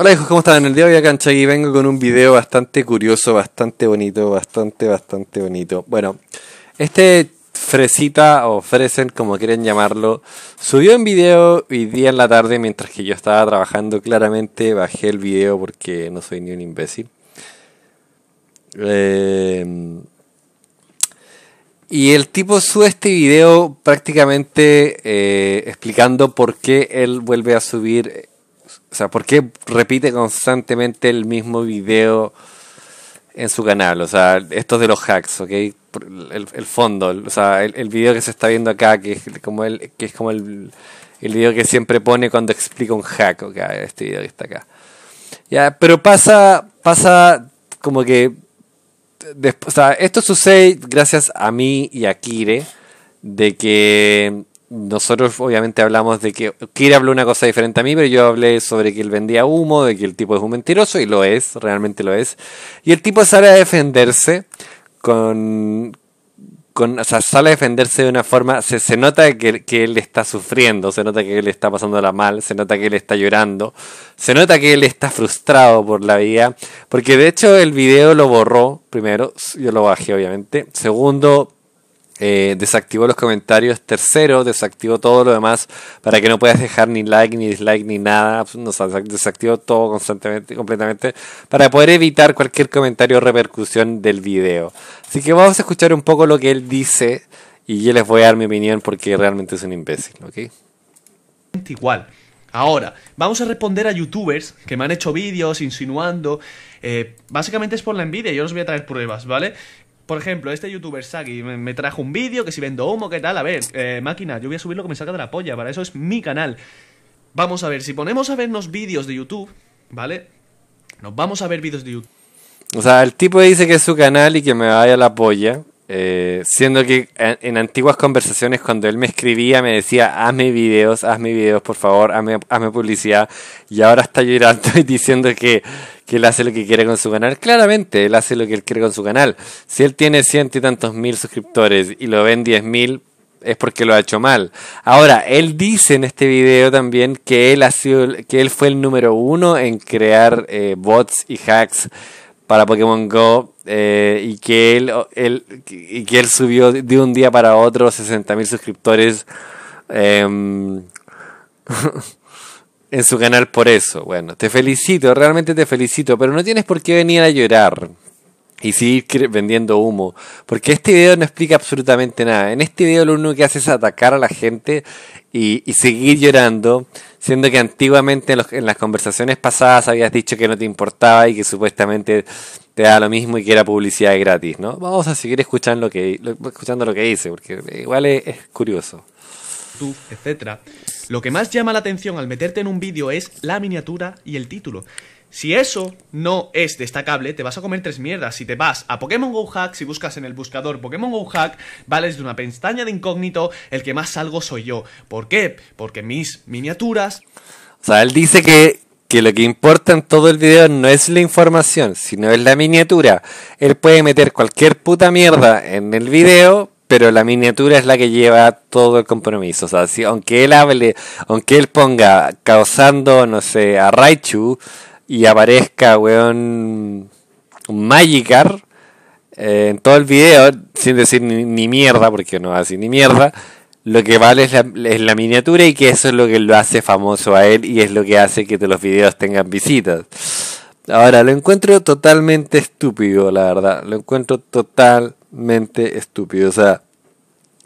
Hola hijos, ¿cómo están? En El día de hoy acá en vengo con un video bastante curioso, bastante bonito, bastante, bastante bonito. Bueno, este Fresita o Fresen, como quieren llamarlo, subió en video y día en la tarde mientras que yo estaba trabajando. Claramente bajé el video porque no soy ni un imbécil. Eh, y el tipo sube este video prácticamente eh, explicando por qué él vuelve a subir o sea, ¿por qué repite constantemente el mismo video en su canal? O sea, esto es de los hacks, ¿ok? El, el fondo, o sea, el, video que se está viendo acá, que es como el, que es como el, el video que siempre pone cuando explica un hack, ¿ok? Este video que está acá. Ya, pero pasa, pasa como que... Después, o sea, esto sucede gracias a mí y a Kire, de que nosotros obviamente hablamos de que Kira habló una cosa diferente a mí, pero yo hablé sobre que él vendía humo, de que el tipo es un mentiroso, y lo es, realmente lo es. Y el tipo sale a defenderse con... con o sea, sale defenderse de una forma... Se, nota que, que, él está sufriendo, se nota que él está pasándola mal, se nota que él está llorando, se nota que él está frustrado por la vida, porque de hecho el video lo borró, primero, yo lo bajé obviamente, segundo eh, desactivo los comentarios. Tercero, desactivo todo lo demás para que no puedas dejar ni like, ni dislike, ni nada. desactivo todo constantemente, completamente, para poder evitar cualquier comentario o repercusión del video. Así que vamos a escuchar un poco lo que él dice y yo les voy a dar mi opinión porque realmente es un imbécil, ¿ok? Igual. Ahora, vamos a responder a youtubers que me han hecho vídeos insinuando. Eh, básicamente es por la envidia, yo les voy a traer pruebas, ¿vale? Por ejemplo, este youtuber Saki me, trajo un vídeo que si vendo humo, ¿qué tal? A ver, eh, máquina, yo voy a subir lo que me saca de la polla, para eso es mi canal. Vamos a ver, si ponemos a vernos vídeos de YouTube, ¿vale? Nos vamos a ver vídeos de YouTube. O sea, el tipo dice que es su canal y que me vaya la polla. Eh, siendo que eh, en, antiguas conversaciones cuando él me escribía me decía, hazme videos, hazme videos, por favor, hazme, hazme publicidad. Y ahora está llorando y diciendo que, él hace lo que quiere con su canal. Claramente, él hace lo que él quiere con su canal. Si él tiene ciento y tantos mil suscriptores y lo ven diez mil, es porque lo ha hecho mal. Ahora, él dice en este video también que él, ha sido, que él fue el número uno en crear eh, bots y hacks para Pokémon Go eh, y, que él, él, y que él subió de un día para otro mil suscriptores em, en su canal por eso. Bueno, te felicito, realmente te felicito, pero no tienes por qué venir a llorar y seguir vendiendo humo. Porque este video no explica absolutamente nada. En este video lo único que hace es atacar a la gente y, y seguir llorando, siendo que antiguamente en, las conversaciones pasadas habías dicho que no te importaba y que supuestamente te da lo mismo y que era publicidad gratis, ¿no? Vamos a seguir escuchando lo que, escuchando lo que dice, porque igual es, curioso. Tú, etcétera Lo que más llama la atención al meterte en un vídeo es la miniatura y el título. Si eso no es destacable, te vas a comer tres mierdas. Si te vas a Pokémon Go Hack, si buscas en el buscador Pokémon Go Hack, vales de una pestaña de incógnito, el que más salgo soy yo. ¿Por qué? Porque mis miniaturas... O sea, él dice que que lo que importa en todo el video no es la información, sino es la miniatura. Él puede meter cualquier puta mierda en el video, pero la miniatura es la que lleva todo el compromiso. O sea, si, aunque él hable, aunque él ponga causando, no sé, a Raichu y aparezca, weón, un Magikarp eh, en todo el video, sin decir ni, mierda, porque no hace ni mierda, lo que vale es la, miniatura y que eso es lo que lo hace famoso a él y es lo que hace que los videos tengan visitas. Ahora, lo encuentro totalmente estúpido, la verdad. Lo encuentro totalmente estúpido. O sea,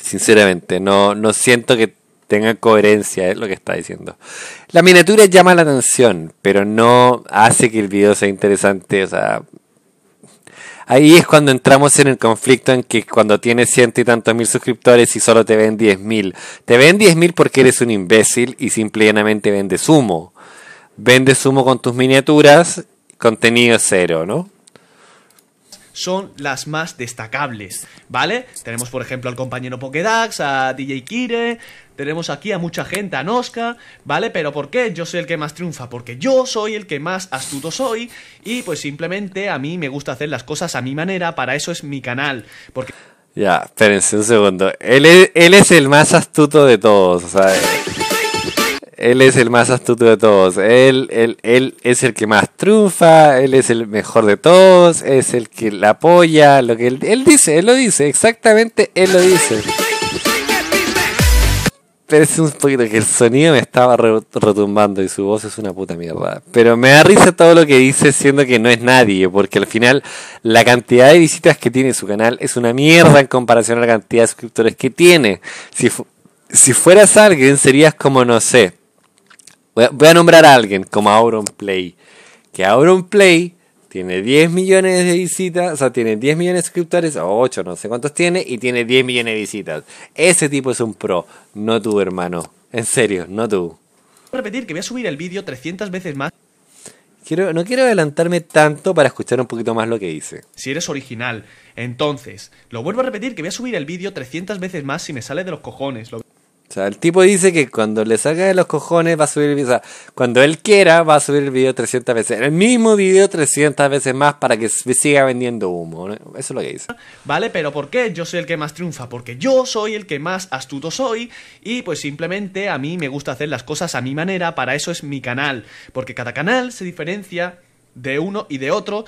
sinceramente, no, no siento que tenga coherencia, lo que está diciendo. La miniatura llama la atención, pero no hace que el video sea interesante. O sea, Ahí es cuando entramos en el conflicto en que cuando tienes ciento y tantos mil suscriptores y solo te ven diez mil. Te ven diez mil porque eres un imbécil y simplemente vendes sumo, Vendes sumo con tus miniaturas, contenido cero, ¿no? son las más destacables, ¿vale? Tenemos, por ejemplo, al compañero Pokedax, a DJ Kire, tenemos aquí a mucha gente, a Nosca, ¿vale? Pero ¿por qué yo soy el que más triunfa? Porque yo soy el que más astuto soy y pues simplemente a mí me gusta hacer las cosas a mi manera, para eso es mi canal, Ya, espérense un segundo. Él es, el más astuto de todos, o él es el más astuto de todos. Él, él, él es el que más triunfa, él es el mejor de todos, es el que la apoya, lo que él, dice, él lo dice, exactamente él lo dice. Pero es un poquito que el sonido me estaba retumbando y su voz es una puta mierda. Pero me da risa todo lo que dice siendo que no es nadie, porque al final la cantidad de visitas que tiene su canal es una mierda en comparación a la cantidad de suscriptores que tiene. si fueras alguien serías como, no sé, Voy a, nombrar a alguien como Auron Play. Que Auron Play tiene 10 millones de visitas, o sea, tiene 10 millones de suscriptores, o 8, no sé cuántos tiene, y tiene 10 millones de visitas. Ese tipo es un pro, no tú, hermano. En serio, no tú. Repetir que voy a subir el vídeo 300 veces más. Quiero, no quiero adelantarme tanto para escuchar un poquito más lo que dice. Si eres original, entonces, lo vuelvo a repetir que voy a subir el vídeo 300 veces más si me sale de los cojones. Lo... O sea, el tipo dice que cuando le salga de los cojones va a subir el video. O sea, cuando él quiera va a subir el video 300 veces. El mismo video 300 veces más para que siga vendiendo humo. ¿no? Eso es lo que dice. Vale, pero ¿por qué yo soy el que más triunfa? Porque yo soy el que más astuto soy y pues simplemente a mí me gusta hacer las cosas a mi manera. Para eso es mi canal. Porque cada canal se diferencia de uno y de otro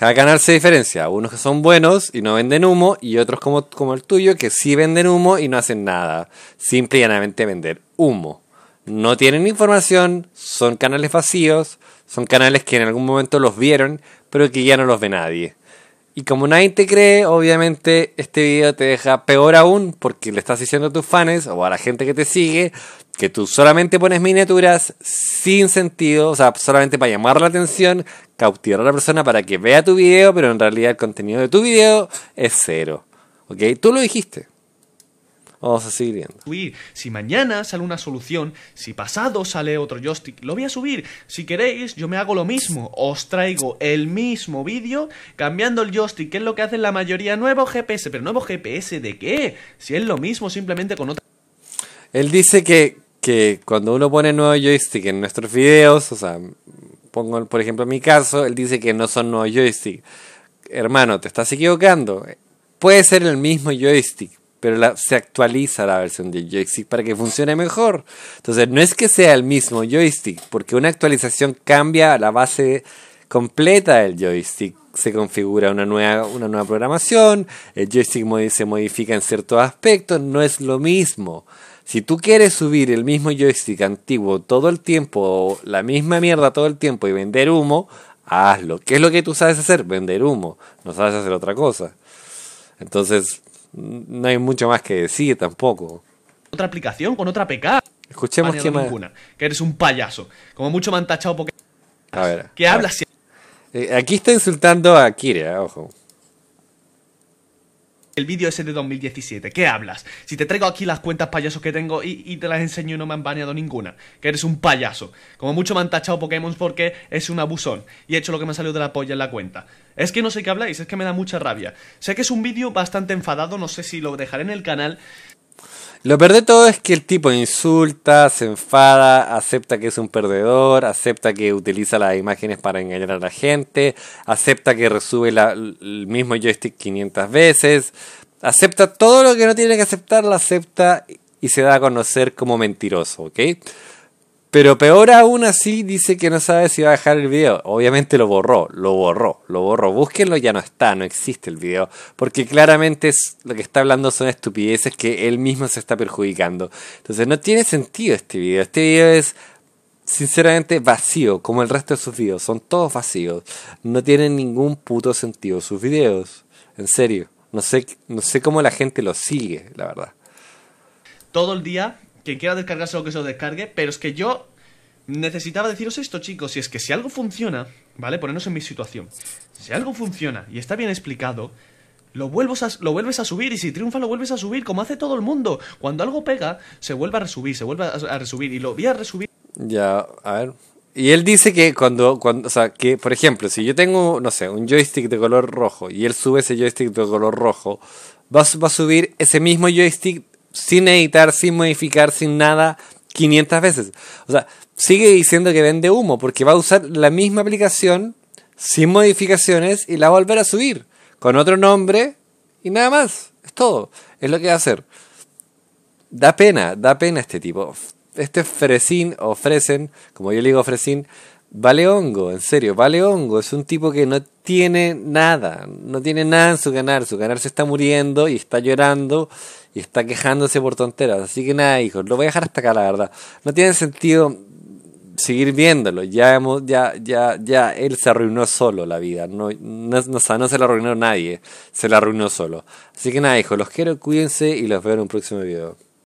cada canal se diferencia. Unos que son buenos y no venden humo y otros como, el tuyo que sí venden humo y no hacen nada. Simple y llanamente vender humo. No tienen información, son canales vacíos, son canales que en algún momento los vieron, pero que ya no los ve nadie. Y como nadie te cree, obviamente este video te deja peor aún porque le estás diciendo a tus fans o a la gente que te sigue que tú solamente pones miniaturas sin sentido, o sea, solamente para llamar la atención, cautivar a la persona para que vea tu video, pero en realidad el contenido de tu video es cero. ¿Ok? Tú lo dijiste. Vamos a seguir viendo. Si mañana sale una solución, si pasado sale otro joystick, lo voy a subir. Si queréis, yo me hago lo mismo. Os traigo el mismo vídeo cambiando el joystick, que es lo que hacen la mayoría. nuevos GPS, pero nuevo GPS de qué? Si es lo mismo, simplemente con otra. Él dice que, que cuando uno pone nuevo joystick en nuestros videos, o sea, pongo por ejemplo en mi caso, él dice que no son nuevos joystick. Hermano, te estás equivocando. Puede ser el mismo joystick, pero la, se actualiza la versión del joystick para que funcione mejor. Entonces, no es que sea el mismo joystick, porque una actualización cambia la base completa del joystick. Se configura una nueva, una nueva programación, el joystick se modifica en ciertos aspectos, no es lo mismo. Si tú quieres subir el mismo joystick antiguo todo el tiempo, la misma mierda todo el tiempo y vender humo, hazlo. ¿Qué es lo que tú sabes hacer? Vender humo. No sabes hacer otra cosa. Entonces, no hay mucho más que decir tampoco. Otra aplicación con otra PK. Escuchemos que más. Ninguna, que eres un payaso. Como mucho me han tachado porque. A ver. qué hablas. Eh, aquí está insultando a Kira, eh, ojo el vídeo ese de 2017. ¿Qué hablas? Si te traigo aquí las cuentas payasos que tengo y, te las enseño y no me han bañado ninguna. Que eres un payaso. Como mucho me han tachado Pokémon porque es un abusón. Y he hecho lo que me ha salido de la polla en la cuenta. Es que no sé qué habláis, es que me da mucha rabia. Sé que es un vídeo bastante enfadado, no sé si lo dejaré en el canal. Lo peor de todo es que el tipo insulta, se enfada, acepta que es un perdedor, acepta que utiliza las imágenes para engañar a la gente, acepta que resube el mismo joystick 500 veces, acepta todo lo que no tiene que aceptar, lo acepta y se da a conocer como mentiroso, ¿ok? Pero peor aún así, dice que no sabe si va a dejar el video. Obviamente lo borró, lo borró, lo borró. Búsquenlo, ya no está, no existe el video. Porque claramente lo que está hablando son estupideces que él mismo se está perjudicando. Entonces no tiene sentido este video. Este video es sinceramente vacío, como el resto de sus videos. Son todos vacíos. No tienen ningún puto sentido sus videos. En serio. No sé, no sé cómo la gente lo sigue, la verdad. Todo el día quien quiera descargarse lo que se lo descargue, pero es que yo necesitaba deciros esto, chicos, y es que si algo funciona, ¿vale? Ponernos en mi situación. Si algo funciona y está bien explicado, lo, vuelves a, lo vuelves a subir y si triunfa lo vuelves a subir, como hace todo el mundo. Cuando algo pega, se vuelve a resubir, se vuelve a, resubir y lo voy a resubir. Ya, a ver. Y él dice que cuando, cuando, o sea, que por ejemplo, si yo tengo, no sé, un joystick de color rojo y él sube ese joystick de color rojo, va, va a subir ese mismo joystick sin editar, sin modificar, sin nada, 500 veces. O sea, sigue diciendo que vende humo porque va a usar la misma aplicación sin modificaciones y la va a volver a subir con otro nombre y nada más. Es todo. Es lo que va a hacer. Da pena, da pena este tipo. Este Fresin o Fresen, como yo le digo Fresin, Vale hongo, en serio, vale hongo. Es un tipo que no tiene nada, no tiene nada en su canal, Su canal se está muriendo y está llorando y está quejándose por tonteras. Así que nada, hijos, lo voy a dejar hasta acá, la verdad. No tiene sentido seguir viéndolo. Ya hemos, ya, ya, ya, él se arruinó solo la vida. No, no, no, no se la arruinó nadie, se la arruinó solo. Así que nada, hijos, los quiero, cuídense y los veo en un próximo video.